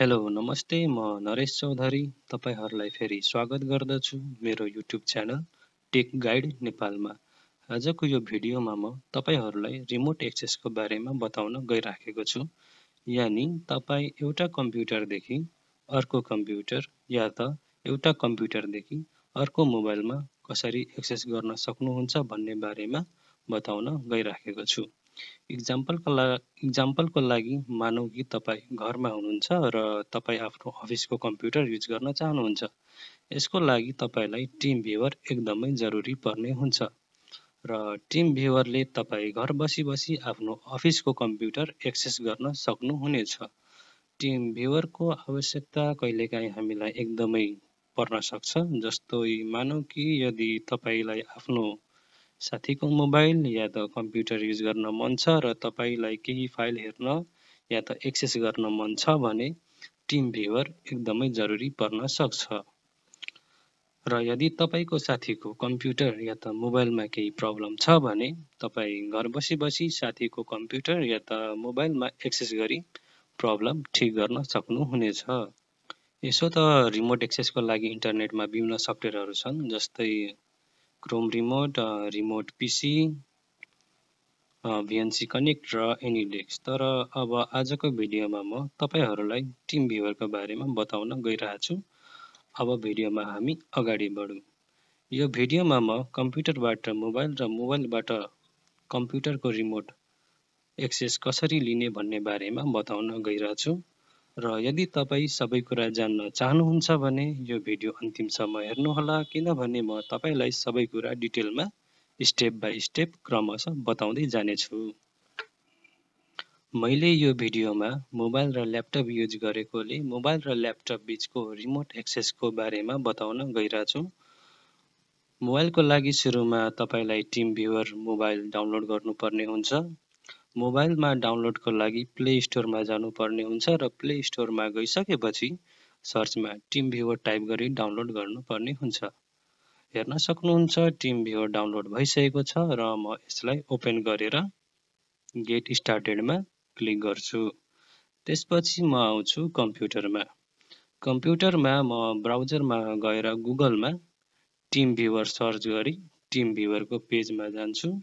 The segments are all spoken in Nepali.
हेलो नमस्ते म नरेश चौधरी तपाईँहरूलाई फेरि स्वागत गर्दछु मेरो युट्युब च्यानल टेक गाइड नेपालमा आजको यो भिडियोमा म तपाईँहरूलाई रिमोट एक्सेसको बारेमा बताउन गइराखेको छु यानि तपाईँ एउटा कम्प्युटरदेखि अर्को कम्प्युटर या त एउटा कम्प्युटरदेखि अर्को मोबाइलमा कसरी एक्सेस गर्न सक्नुहुन्छ भन्ने बारेमा बताउन गइराखेको छु इक्जाम्पलका ला इक्जाम्पलको लागि मानौँ कि तपाईँ घरमा हुनुहुन्छ र तपाईँ आफ्नो अफिसको कम्प्युटर युज गर्न चाहनुहुन्छ यसको लागि तपाईँलाई टिम भ्युवर एकदमै जरुरी पर्ने हुन्छ र टिम भ्युवरले तपाईँ घर बसी बसी आफ्नो अफिसको कम्प्युटर एक्सेस गर्न सक्नुहुनेछ टिम भ्युवरको आवश्यकता कहिलेकाहीँ हामीलाई एकदमै पर्न सक्छ जस्तो मानौँ कि यदि तपाईँलाई आफ्नो साथीको मोबाइल या त कम्प्युटर युज गर्न मन छ र तपाईँलाई केही फाइल हेर्न या त एक्सेस गर्न मन छ भने टिम भ्युवर एकदमै जरुरी पर्न सक्छ र यदि तपाईँको साथीको कम्प्युटर या त मोबाइलमा केही प्रब्लम छ भने तपाईँ घर बसी बसी साथीको कम्प्युटर या त मोबाइलमा एक्सेस गरी प्रब्लम ठिक गर्न सक्नुहुनेछ यसो त रिमोट एक्सेसको लागि इन्टरनेटमा विभिन्न सफ्टवेयरहरू छन् जस्तै क्रोम रिमोट रिमोट पिसी भिएनसी कनेक्ट र एनिडेक्स तर अब आजको भिडियोमा म तपाईँहरूलाई टिम भ्युवरको बारेमा बताउन गइरहेछु अब भिडियोमा हामी अगाडि बढौँ यो भिडियोमा म कम्प्युटरबाट मोबाइल र मोबाइलबाट कम्प्युटरको रिमोट एक्सेस कसरी लिने भन्ने बारेमा बताउन गइरहेछु र यदि तपाईँ सबै कुरा जान्न चाहनुहुन्छ भने यो भिडियो अन्तिमसम्म हेर्नुहोला किनभने म तपाईँलाई सबै कुरा डिटेलमा स्टेप बाई स्टेप क्रमशः बताउँदै जानेछु मैले यो भिडियोमा मोबाइल र ल्यापटप युज गरेकोले मोबाइल र ल्यापटप बिचको रिमोट एक्सेसको बारेमा बताउन गइरहेछु मोबाइलको लागि सुरुमा तपाईँलाई टिम भ्युवर मोबाइल डाउनलोड गर्नुपर्ने हुन्छ मोबाइलमा डाउनलोडको लागि प्ले स्टोरमा जानुपर्ने हुन्छ र प्ले स्टोरमा गइसकेपछि सर्चमा टिम भ्युवर टाइप गरी डाउनलोड गर्नुपर्ने हुन्छ हेर्न सक्नुहुन्छ टिम भ्युवर डाउनलोड भइसकेको छ र म यसलाई ओपन गरेर गेट स्टार्टेडमा क्लिक गर्छु त्यसपछि म आउँछु कम्प्युटरमा कम्प्युटरमा म ब्राउजरमा गएर गुगलमा टिम भ्युवर सर्च गरी टिम भ्युवरको पेजमा जान्छु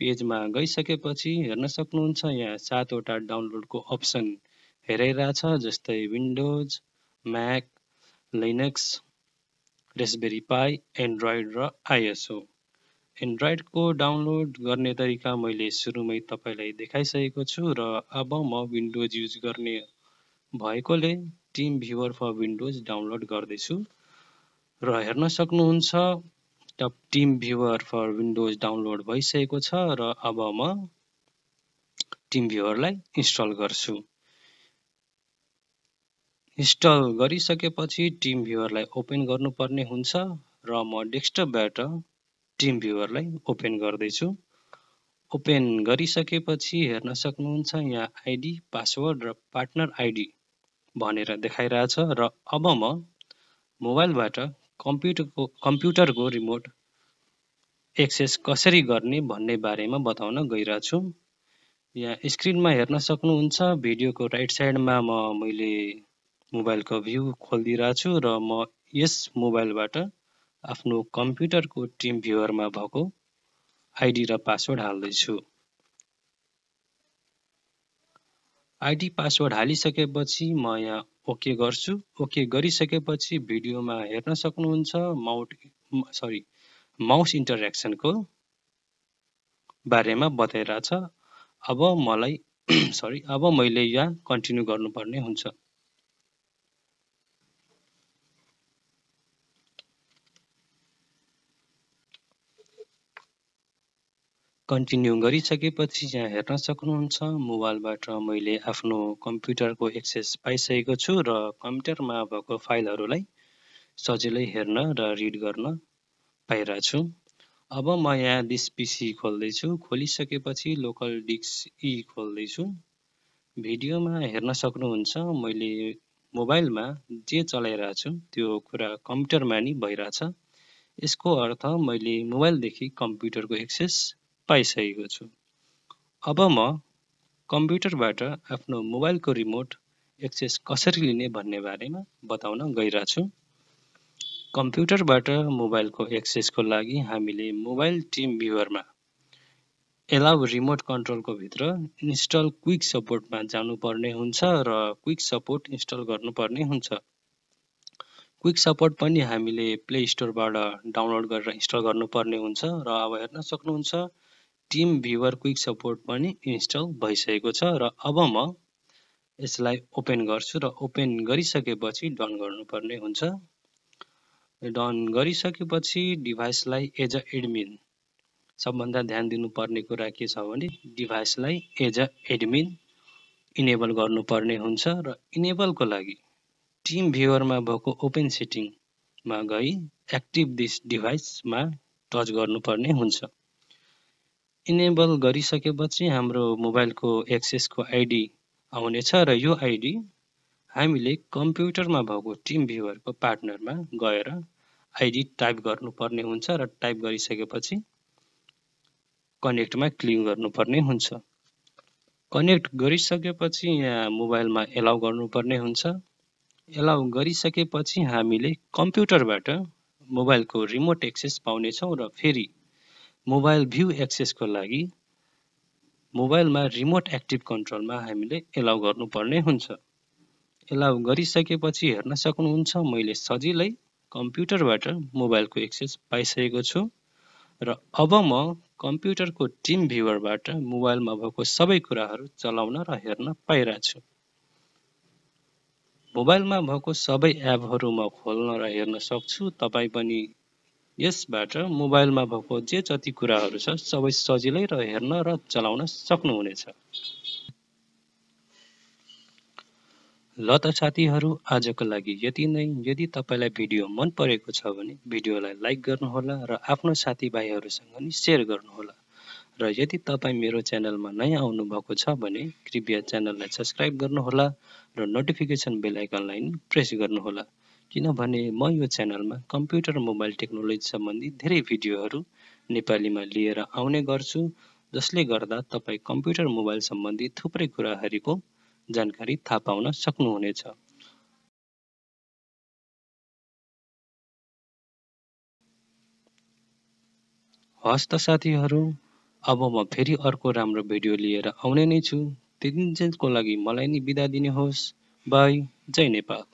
पेजमा गइसकेपछि हेर्न सक्नुहुन्छ यहाँ सातवटा डाउनलोडको अप्सन हेराइरहेछ जस्तै Windows Mac Linux Raspberry Pi Android र आइएसओ एन्ड्रोइडको डाउनलोड गर्ने तरिका मैले सुरुमै तपाईँलाई देखाइसकेको छु र अब म विन्डोज युज गर्ने भएकोले TeamViewer for Windows download गर्दैछु र हेर्न सक्नुहुन्छ टप TeamViewer for Windows download भइसकेको छ र अब म टिम भ्युवरलाई इन्स्टल गर्छु इन्स्टल गरिसकेपछि टिम भ्युवरलाई ओपन गर्नुपर्ने हुन्छ र म डेस्कटपबाट टिम भ्युवरलाई ओपन गर्दैछु ओपन गरिसकेपछि हेर्न सक्नुहुन्छ यहाँ आइडी पासवर्ड र पार्टनर आइडी भनेर देखाइरहेछ र अब म मोबाइलबाट कम्प्युटरको कम्प्युटरको रिमोट एक्सेस कसरी गर्ने भन्ने बारेमा बताउन गइरहेछु यहाँ स्क्रिनमा हेर्न सक्नुहुन्छ भिडियोको राइट साइडमा म मैले मोबाइलको भ्यू खोलिदिइरहेछु र म यस मोबाइलबाट आफ्नो कम्प्युटरको टिम भ्युअरमा भएको आइडी र पासवर्ड हाल्दैछु आइडी पासवर्ड हालिसकेपछि म यहाँ ओके गर्छु ओके गरिसकेपछि भिडियोमा हेर्न सक्नुहुन्छ माउट सरी माउस इन्टरेक्सनको बारेमा बताइरहेछ अब मलाई सरी अब मैले यहाँ कन्टिन्यू गर्नुपर्ने हुन्छ कन्टिन्यू गरिसकेपछि यहाँ हेर्न सक्नुहुन्छ मोबाइलबाट मैले आफ्नो कम्प्युटरको एक्सेस पाइसकेको छु र कम्प्युटरमा भएको फाइलहरूलाई सजिलै हेर्न र रिड गर्न पाइरहेको छु अब म यहाँ दिस पिसी खोल्दैछु खोलिसकेपछि लोकल डिस्क ई खोल्दैछु भिडियोमा हेर्न सक्नुहुन्छ मैले मोबाइलमा जे छु त्यो कुरा कम्प्युटरमा नि भइरहेछ यसको अर्थ मैले मोबाइलदेखि कम्प्युटरको एक्सेस पाइसकेको छु अब म कम्प्युटरबाट आफ्नो मोबाइलको रिमोट एक्सेस कसरी लिने भन्ने बारेमा बताउन गइरहेछु कम्प्युटरबाट मोबाइलको एक्सेसको लागि हामीले मोबाइल टिम भ्युवरमा एलाउ रिमोट कन्ट्रोलको भित्र इन्स्टल क्विक सपोर्टमा जानुपर्ने हुन्छ र क्विक सपोर्ट इन्स्टल गर्नुपर्ने हुन्छ क्विक सपोर्ट पनि हामीले प्ले स्टोरबाट डाउनलोड गरेर इन्स्टल गर्नुपर्ने हुन्छ र अब हेर्न सक्नुहुन्छ टिम भ्युवर क्विक सपोर्ट पनि इन्स्टल भइसकेको छ र अब म यसलाई ओपन गर्छु र ओपन गरिसकेपछि डन गर्नुपर्ने हुन्छ डन गरिसकेपछि डिभाइसलाई एज अ एडमिन सबभन्दा ध्यान दिनुपर्ने कुरा के छ भने डिभाइसलाई एज अ एडमिन इनेबल गर्नुपर्ने हुन्छ र इनेबलको लागि टिम भ्युवरमा भएको ओपन सेटिङमा गई एक्टिभ दिस डिभाइसमा टच गर्नुपर्ने हुन्छ इनेबल गरिसकेपछि हाम्रो मोबाइलको एक्सेसको आइडी आउनेछ र यो आइडी हामीले कम्प्युटरमा भएको टिम भ्युवरको पार्टनरमा गएर आइडी टाइप गर्नुपर्ने हुन्छ र टाइप गरिसकेपछि कनेक्टमा क्लिक गर्नुपर्ने हुन्छ कनेक्ट गरिसकेपछि यहाँ मोबाइलमा एलाउ गर्नुपर्ने हुन्छ एलाउ गरिसकेपछि हामीले कम्प्युटरबाट मोबाइलको रिमोट एक्सेस पाउनेछौँ र फेरि मोबाइल भ्यू एक्सेसको लागि मोबाइलमा रिमोट एक्टिभ कन्ट्रोलमा हामीले एलाउ गर्नुपर्ने हुन्छ एलाउ गरिसकेपछि हेर्न सक्नुहुन्छ मैले सजिलै कम्प्युटरबाट मोबाइलको एक्सेस पाइसकेको छु र अब म कम्प्युटरको टिम भ्युवरबाट मोबाइलमा भएको सबै कुराहरू चलाउन र हेर्न पाइरहेछु मोबाइलमा भएको सबै एपहरू म खोल्न र हेर्न सक्छु तपाईँ पनि यसबाट मोबाइलमा भएको जे जति कुराहरू छ सबै सजिलै र हेर्न र चलाउन सक्नुहुनेछ ल त साथीहरू आजको लागि यति नै यदि तपाईँलाई भिडियो मन परेको छ भने भिडियोलाई लाइक गर्नुहोला र आफ्नो साथीभाइहरूसँग नि सेयर गर्नुहोला र यदि तपाईँ मेरो च्यानलमा नयाँ आउनुभएको छ भने कृपया च्यानललाई सब्सक्राइब गर्नुहोला र नोटिफिकेसन बेलायकनलाई प्रेस गर्नुहोला किनभने म यो च्यानलमा कम्प्युटर मोबाइल टेक्नोलोजी सम्बन्धी धेरै भिडियोहरू नेपालीमा लिएर आउने गर्छु जसले गर्दा तपाईँ कम्प्युटर मोबाइल सम्बन्धी थुप्रै कुराहरूको जानकारी थाहा पाउन सक्नुहुनेछ हस्त साथीहरू अब म फेरि अर्को राम्रो भिडियो लिएर आउने नै छु त्यतिन्जेलको लागि मलाई नि बिदा दिनुहोस् बाई जय नेपाल